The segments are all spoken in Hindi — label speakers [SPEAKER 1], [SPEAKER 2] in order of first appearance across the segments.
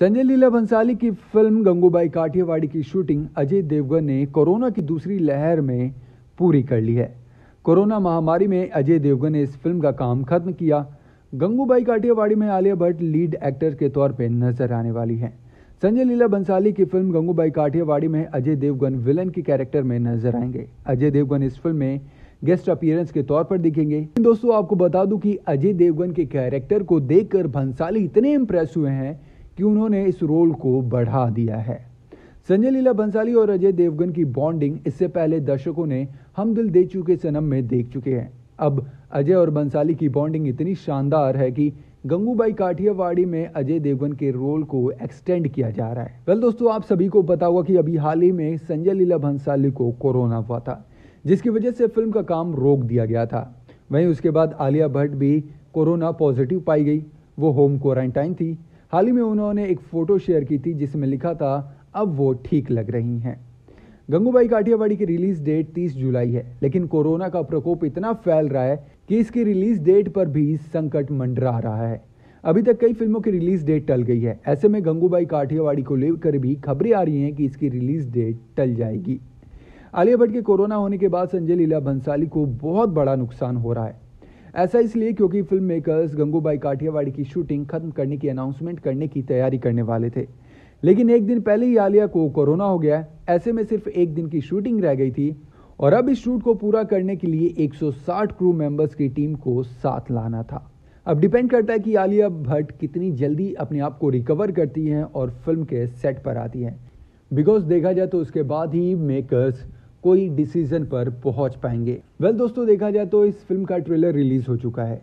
[SPEAKER 1] संजय लीला भंसाली की फिल्म गंगूबाई काठियावाड़ी की शूटिंग अजय देवगन ने कोरोना की दूसरी लहर में पूरी कर ली है कोरोना महामारी में अजय देवगन ने इस फिल्म का काम खत्म किया गंगूबाई काठियावाड़ी में आलिया भट्ट लीड एक्टर के तौर पर नजर आने वाली हैं संजय लीला बंसाली की फिल्म गंगूबाई काठियावाड़ी में अजय देवगन विलन के कैरेक्टर में नजर आएंगे अजय देवगन इस फिल्म में गेस्ट अपियरेंस के तौर पर दिखेंगे दोस्तों आपको बता दूं कि अजय देवगन के कैरेक्टर को देखकर भंसाली इतने इंप्रेस हुए हैं कि उन्होंने इस रोल को बढ़ा दिया है संजय लीला बंसाली और अजय देवगन की बॉन्डिंग इससे पहले दर्शकों ने हम दिल दे चुके सनम में देख चुके हैं अब अजय और बंसाली की बॉन्डिंग इतनी शानदार है कि गंगूबाई काठियावाड़ी में अजय देवगन के रोल को एक्सटेंड किया जा रहा है वेल well, दोस्तों आप सभी को पता होगा कि अभी हाल ही में संजय लीला भंसाली को कोरोना हुआ था जिसकी वजह से फिल्म का काम रोक दिया गया था वहीं उसके बाद आलिया भट्ट भी कोरोना पॉजिटिव पाई गई वो होम क्वारंटाइन थी हाल ही में उन्होंने एक फ़ोटो शेयर की थी जिसमें लिखा था अब वो ठीक लग रही हैं गंगूबाई काठियावाड़ी की रिलीज डेट 30 जुलाई है लेकिन कोरोना का प्रकोप इतना फैल रहा है कि इसकी रिलीज डेट पर भी संकट मंडरा रहा है अभी तक कई फिल्मों की रिलीज डेट टल गई है ऐसे में गंगूबाई काठियावाड़ी को लेकर भी खबरें आ रही हैं कि इसकी रिलीज डेट टल जाएगी आलिया भट्ट के कोरोना होने के बाद संजय लीला भंसाली को बहुत बड़ा नुकसान हो रहा है ऐसा इसलिए क्योंकि फिल्म मेकर्स गंगूबाई काठियावाड़ी की शूटिंग खत्म करने की अनाउंसमेंट करने की तैयारी करने वाले थे लेकिन एक दिन पहले ही आलिया को कोरोना हो गया ऐसे में सिर्फ एक दिन की शूटिंग रह गई थी और अब इस शूट को पूरा करने के लिए 160 क्रू मेंबर्स की टीम को साथ लाना था अब डिपेंड करता है कि आलिया भट्ट कितनी जल्दी अपने आप को रिकवर करती हैं और फिल्म के सेट पर आती हैं बिकॉज देखा जाए तो उसके बाद ही मेकर्स कोई डिसीजन पर पहुंच पाएंगे वेल दोस्तों देखा जाए तो इस फिल्म का ट्रेलर रिलीज हो चुका है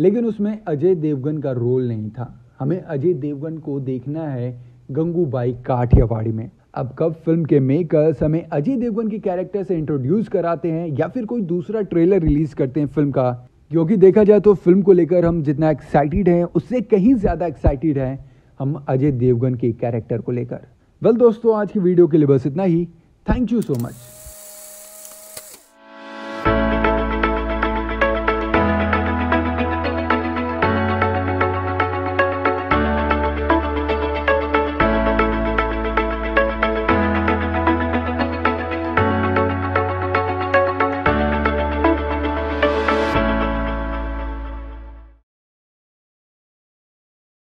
[SPEAKER 1] लेकिन उसमें अजय देवगन का रोल नहीं था हमें अजय देवगन को देखना है गंगूबाई काठियावाड़ी में अब कब फिल्म के मेकर्स हमें अजय देवगन के कैरेक्टर से इंट्रोड्यूस कराते हैं या फिर कोई दूसरा ट्रेलर रिलीज करते हैं फिल्म का क्योंकि देखा जाए तो फिल्म को लेकर हम जितना एक्साइटेड हैं उससे कहीं ज़्यादा एक्साइटेड हैं हम अजय देवगन के कैरेक्टर को लेकर वेल well, दोस्तों आज की वीडियो के लिए बस इतना ही थैंक यू सो मच